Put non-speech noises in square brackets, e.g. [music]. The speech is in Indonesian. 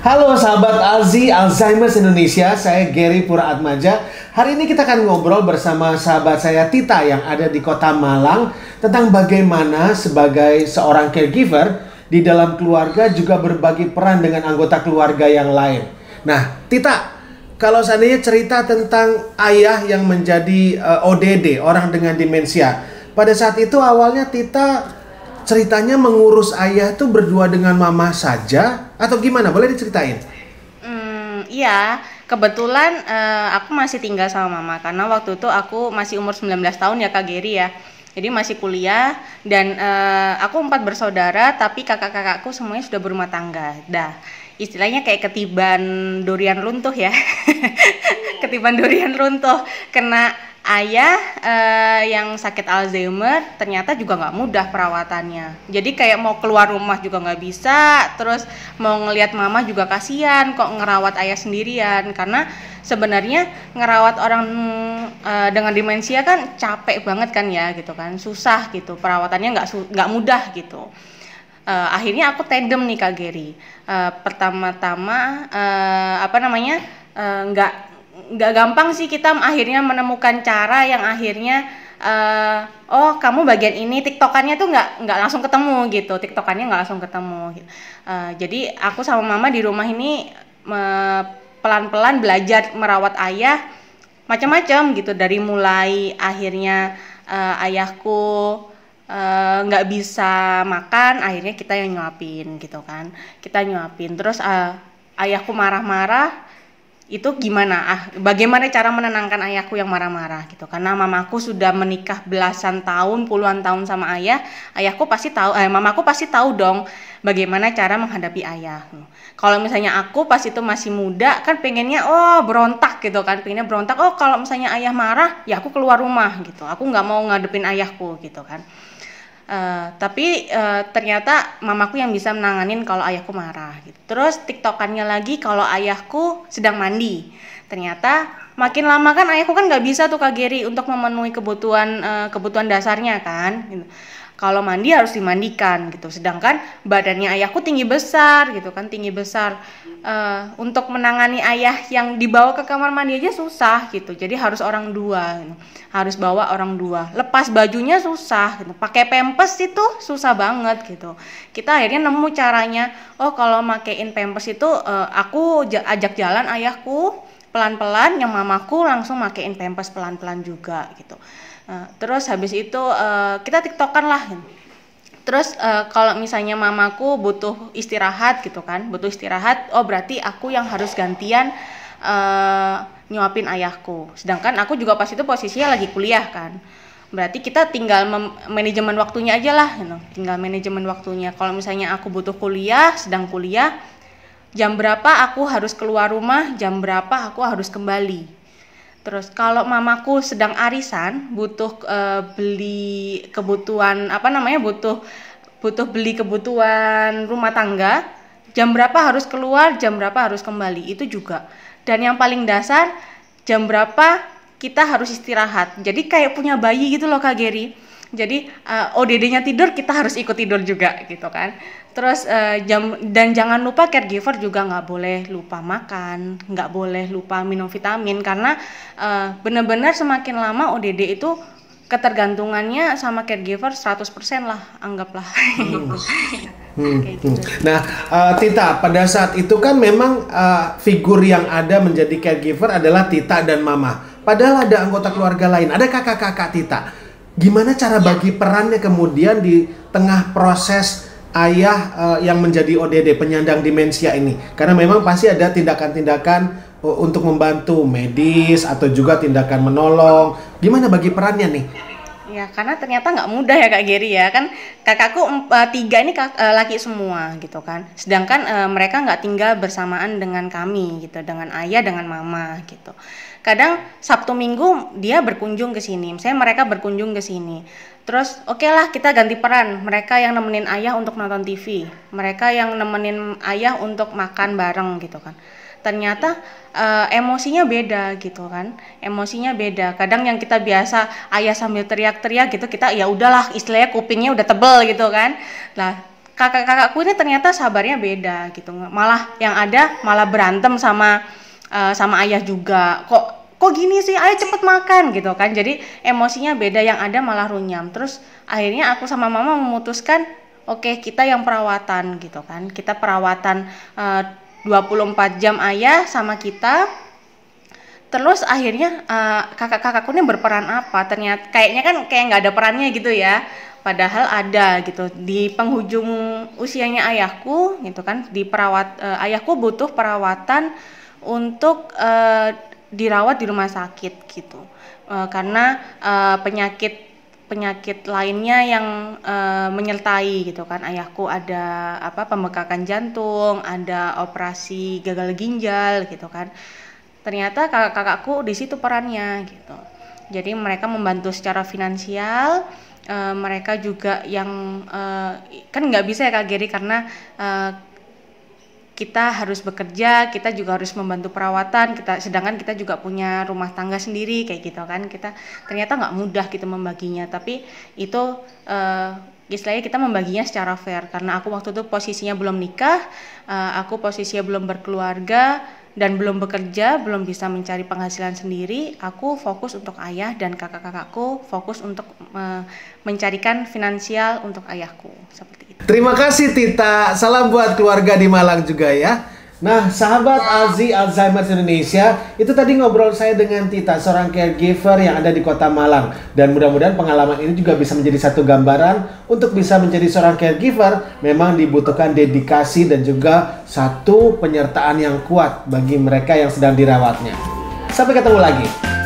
Halo sahabat Alzi Alzheimer's Indonesia, saya Gary Pura Hari ini kita akan ngobrol bersama sahabat saya Tita yang ada di kota Malang tentang bagaimana sebagai seorang caregiver di dalam keluarga juga berbagi peran dengan anggota keluarga yang lain. Nah, Tita, kalau seandainya cerita tentang ayah yang menjadi uh, eh, ODD, orang dengan demensia. Pada saat itu awalnya Tita ceritanya mengurus ayah itu berdua dengan mama saja atau gimana? Boleh diceritain? Hmm, iya, kebetulan uh, aku masih tinggal sama mama karena waktu itu aku masih umur 19 tahun ya Kak Geri ya. Jadi masih kuliah dan uh, aku empat bersaudara tapi kakak-kakakku semuanya sudah berumah tangga. Dah, istilahnya kayak ketiban durian runtuh ya. [laughs] ketiban durian runtuh kena ayah uh, yang sakit Alzheimer ternyata juga nggak mudah perawatannya. Jadi kayak mau keluar rumah juga nggak bisa, terus mau ngelihat mama juga kasihan kok ngerawat ayah sendirian karena sebenarnya ngerawat orang uh, dengan demensia kan capek banget kan ya gitu kan, susah gitu perawatannya nggak nggak mudah gitu. Uh, akhirnya aku tandem nih Kak Geri. pertama-tama apa namanya nggak nggak gampang sih kita akhirnya menemukan cara yang akhirnya uh, oh kamu bagian ini tiktokannya tuh nggak nggak langsung ketemu gitu tiktokannya nggak langsung ketemu uh, jadi aku sama mama di rumah ini pelan-pelan belajar merawat ayah macam-macam gitu dari mulai akhirnya uh, ayahku nggak uh, bisa makan akhirnya kita yang nyuapin gitu kan kita nyuapin terus uh, ayahku marah-marah itu gimana ah bagaimana cara menenangkan ayahku yang marah-marah gitu karena mamaku sudah menikah belasan tahun puluhan tahun sama ayah ayahku pasti tahu eh, mamaku pasti tahu dong bagaimana cara menghadapi ayah kalau misalnya aku pas itu masih muda kan pengennya oh berontak gitu kan pengennya berontak oh kalau misalnya ayah marah ya aku keluar rumah gitu aku nggak mau ngadepin ayahku gitu kan Eh, tapi uh, ternyata mamaku yang bisa menanganin kalau ayahku marah gitu. Terus tiktokannya lagi kalau ayahku sedang mandi. Ternyata makin lama kan ayahku kan nggak bisa tuh Kak Geri untuk memenuhi kebutuhan uh, kebutuhan dasarnya kan. Gitu kalau mandi harus dimandikan gitu sedangkan badannya ayahku tinggi besar gitu kan tinggi besar uh, untuk menangani ayah yang dibawa ke kamar mandi aja susah gitu jadi harus orang dua gitu. harus bawa orang dua lepas bajunya susah gitu pakai pempes itu susah banget gitu kita akhirnya nemu caranya oh kalau makein pempes itu uh, aku ajak jalan ayahku pelan-pelan yang mamaku langsung makein pempes pelan-pelan juga gitu Eh, terus habis itu uh, kita tiktokan lah. Gitu. Terus uh, kalau misalnya mamaku butuh istirahat gitu kan, butuh istirahat, oh berarti aku yang harus gantian uh, nyuapin ayahku. Sedangkan aku juga pas itu posisinya lagi kuliah kan. Berarti kita tinggal manajemen waktunya aja lah, you gitu. know. tinggal manajemen waktunya. Kalau misalnya aku butuh kuliah, sedang kuliah, jam berapa aku harus keluar rumah, jam berapa aku harus kembali Terus kalau mamaku sedang arisan, butuh uh, beli kebutuhan apa namanya? butuh butuh beli kebutuhan rumah tangga, jam berapa harus keluar, jam berapa harus kembali. Itu juga. Dan yang paling dasar, jam berapa kita harus istirahat. Jadi kayak punya bayi gitu loh Kak Geri. Jadi uh, eh, ODD-nya tidur, kita harus ikut tidur juga gitu kan. Terus uh, jam dan jangan lupa caregiver juga nggak boleh lupa makan, nggak boleh lupa minum vitamin karena uh, benar-benar semakin lama ODD itu ketergantungannya sama caregiver 100% lah anggaplah. Hmm. [laughs] Hmm. hmm. Gitu. Nah, uh, Tita, pada saat itu kan memang uh, figur yang ada menjadi caregiver adalah Tita dan Mama. Padahal ada anggota keluarga lain, ada kakak-kakak Tita. Gimana cara iya. bagi perannya kemudian di tengah proses ayah uh, yang menjadi ODD penyandang demensia ini karena memang pasti ada tindakan-tindakan eh, untuk membantu medis atau juga tindakan menolong gimana bagi perannya nih Ya karena ternyata nggak mudah ya Kak Giri ya kan kakakku uh, tiga ini kak, uh, laki semua gitu kan. Sedangkan uh, mereka nggak tinggal bersamaan dengan kami gitu, dengan ayah, dengan mama gitu. Kadang Sabtu Minggu dia berkunjung ke sini, misalnya mereka berkunjung ke sini. Terus oke okay lah kita ganti peran, mereka yang nemenin ayah untuk nonton TV, mereka yang nemenin ayah untuk makan bareng gitu kan ternyata uh, emosinya beda gitu kan emosinya beda kadang yang kita biasa ayah sambil teriak-teriak gitu kita ya udahlah istilahnya kupingnya udah tebel gitu kan nah kakak-kakakku ini ternyata sabarnya beda gitu malah yang ada malah berantem sama uh, sama ayah juga kok kok gini sih ayah cepet makan gitu kan jadi emosinya beda yang ada malah runyam terus akhirnya aku sama mama memutuskan oke kita yang perawatan gitu kan kita perawatan uh, 24 jam ayah sama kita terus akhirnya uh, kakak-kakakku ini berperan apa ternyata kayaknya kan kayak nggak ada perannya gitu ya padahal ada gitu di penghujung usianya ayahku gitu kan di perawat uh, ayahku butuh perawatan untuk uh, dirawat di rumah sakit gitu uh, karena uh, penyakit penyakit lainnya yang e, menyertai gitu kan ayahku ada apa pembekakan jantung ada operasi gagal ginjal gitu kan ternyata kakak-kakakku di situ perannya gitu jadi mereka membantu secara finansial e, mereka juga yang e, kan nggak bisa ya kak Giri karena e, kita harus bekerja, kita juga harus membantu perawatan, kita sedangkan kita juga punya rumah tangga sendiri kayak gitu kan. Kita ternyata nggak mudah gitu membaginya, tapi itu uh, istilahnya kita membaginya secara fair karena aku waktu itu posisinya belum nikah, uh, aku posisinya belum berkeluarga, dan belum bekerja, belum bisa mencari penghasilan sendiri, aku fokus untuk ayah dan kakak-kakakku fokus untuk e, mencarikan finansial untuk ayahku seperti itu. Terima kasih Tita. Salam buat keluarga di Malang juga ya. Nah, sahabat Azi Alzheimer Indonesia, itu tadi ngobrol saya dengan Tita, seorang caregiver yang ada di Kota Malang. Dan mudah-mudahan pengalaman ini juga bisa menjadi satu gambaran untuk bisa menjadi seorang caregiver memang dibutuhkan dedikasi dan juga satu penyertaan yang kuat bagi mereka yang sedang dirawatnya. Sampai ketemu lagi.